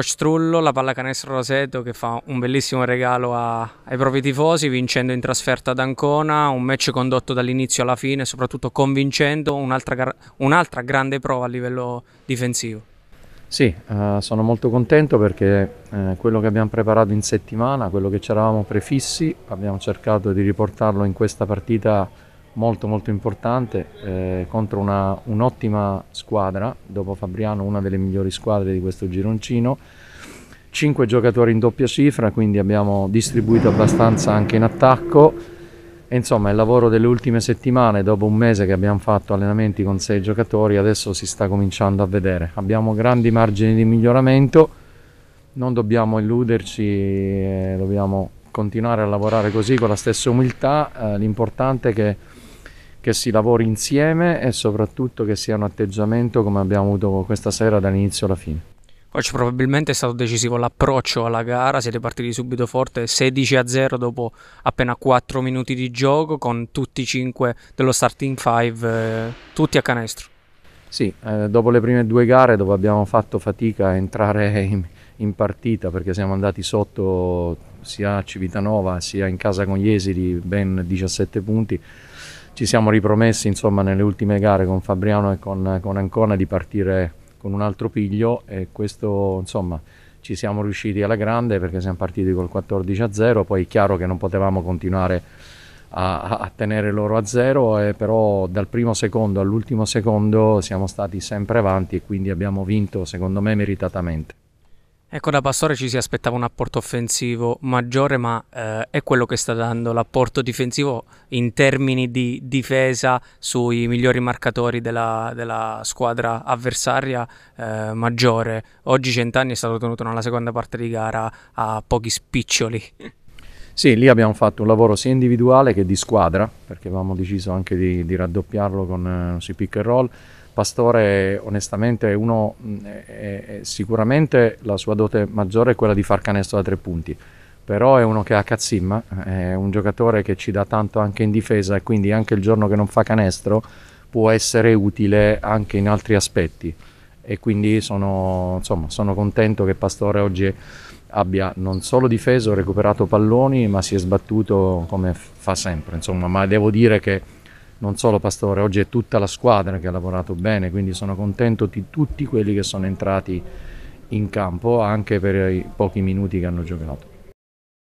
Coach Trullo, la pallacanestro Roseto che fa un bellissimo regalo a, ai propri tifosi vincendo in trasferta ad Ancona, un match condotto dall'inizio alla fine, soprattutto convincendo un'altra, un'altra grande prova a livello difensivo. Sì, eh, sono molto contento perché eh, quello che abbiamo preparato in settimana, quello che ci eravamo prefissi, abbiamo cercato di riportarlo in questa partita molto molto importante eh, contro una, un'ottima squadra, dopo Fabriano una delle migliori squadre di questo gironcino, Cinque giocatori in doppia cifra, quindi abbiamo distribuito abbastanza anche in attacco. E insomma, il lavoro delle ultime settimane, dopo un mese che abbiamo fatto allenamenti con sei giocatori, adesso si sta cominciando a vedere. Abbiamo grandi margini di miglioramento, non dobbiamo illuderci, eh, dobbiamo continuare a lavorare così con la stessa umiltà. Eh, l'importante è che che si lavori insieme e soprattutto che sia un atteggiamento come abbiamo avuto questa sera dall'inizio alla fine. Coach, probabilmente è stato decisivo l'approccio alla gara, siete partiti subito forte 16-0 dopo appena 4 minuti di gioco con tutti i 5 dello starting 5, eh, tutti a canestro. Sì, eh, dopo le prime due gare dove abbiamo fatto fatica a entrare in, in partita perché siamo andati sotto sia a Civitanova sia in casa con gli esili ben 17 punti, ci siamo ripromessi insomma, nelle ultime gare con Fabriano e con, con Ancona di partire con un altro piglio e questo insomma ci siamo riusciti alla grande perché siamo partiti col 14 a 0 poi è chiaro che non potevamo continuare a, a tenere loro a zero e però dal primo secondo all'ultimo secondo siamo stati sempre avanti e quindi abbiamo vinto secondo me meritatamente Ecco, da Pastore ci si aspettava un apporto offensivo maggiore, ma eh, è quello che sta dando l'apporto difensivo in termini di difesa sui migliori marcatori della, della squadra avversaria eh, maggiore. Oggi Centanni è stato tenuto nella seconda parte di gara a pochi spiccioli. Sì, lì abbiamo fatto un lavoro sia individuale che di squadra, perché avevamo deciso anche di, di raddoppiarlo con eh, sui pick and roll Pastore onestamente uno mm, è, è, sicuramente la sua dote maggiore è quella di far canestro da tre punti però è uno che ha cazzimma, è un giocatore che ci dà tanto anche in difesa e quindi anche il giorno che non fa canestro può essere utile anche in altri aspetti e quindi sono, insomma, sono contento che Pastore oggi abbia non solo difeso, recuperato palloni ma si è sbattuto come fa sempre insomma ma devo dire che non solo Pastore, oggi è tutta la squadra che ha lavorato bene, quindi sono contento di tutti quelli che sono entrati in campo anche per i pochi minuti che hanno giocato.